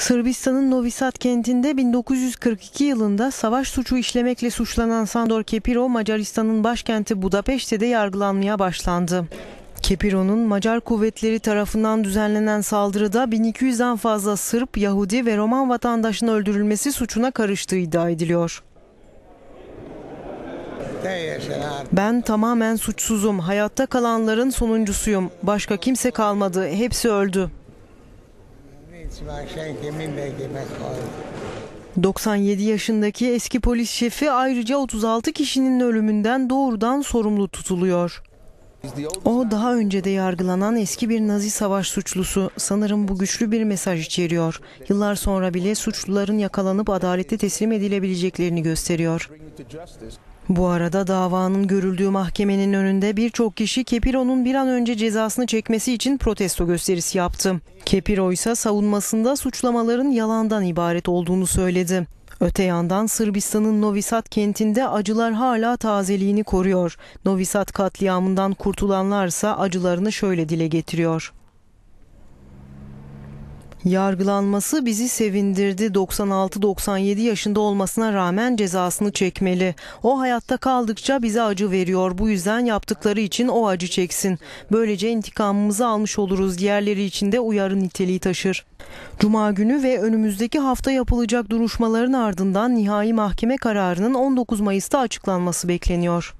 Sırbistan'ın Novi Sad kentinde 1942 yılında savaş suçu işlemekle suçlanan Sandor Kepiro Macaristan'ın başkenti Budapeşte'de yargılanmaya başlandı. Kepiro'nun Macar kuvvetleri tarafından düzenlenen saldırıda 1200'den fazla Sırp, Yahudi ve Roman vatandaşın öldürülmesi suçuna karıştığı iddia ediliyor. Ben tamamen suçsuzum. Hayatta kalanların sonuncusuyum. Başka kimse kalmadı. Hepsi öldü. 97 yaşındaki eski polis şefi ayrıca 36 kişinin ölümünden doğrudan sorumlu tutuluyor. O daha önce de yargılanan eski bir Nazi savaş suçlusu. Sanırım bu güçlü bir mesaj içeriyor. Yıllar sonra bile suçluların yakalanıp adalete teslim edilebileceklerini gösteriyor. Bu arada davanın görüldüğü mahkemenin önünde birçok kişi Kepiro'nun bir an önce cezasını çekmesi için protesto gösterisi yaptı. Kepiro ise savunmasında suçlamaların yalandan ibaret olduğunu söyledi. Öte yandan Sırbistan'ın Novi Sad kentinde acılar hala tazeliğini koruyor. Novi Sad katliamından kurtulanlarsa acılarını şöyle dile getiriyor. Yargılanması bizi sevindirdi. 96-97 yaşında olmasına rağmen cezasını çekmeli. O hayatta kaldıkça bize acı veriyor. Bu yüzden yaptıkları için o acı çeksin. Böylece intikamımızı almış oluruz. Diğerleri için de uyarı niteliği taşır. Cuma günü ve önümüzdeki hafta yapılacak duruşmaların ardından nihai mahkeme kararının 19 Mayıs'ta açıklanması bekleniyor.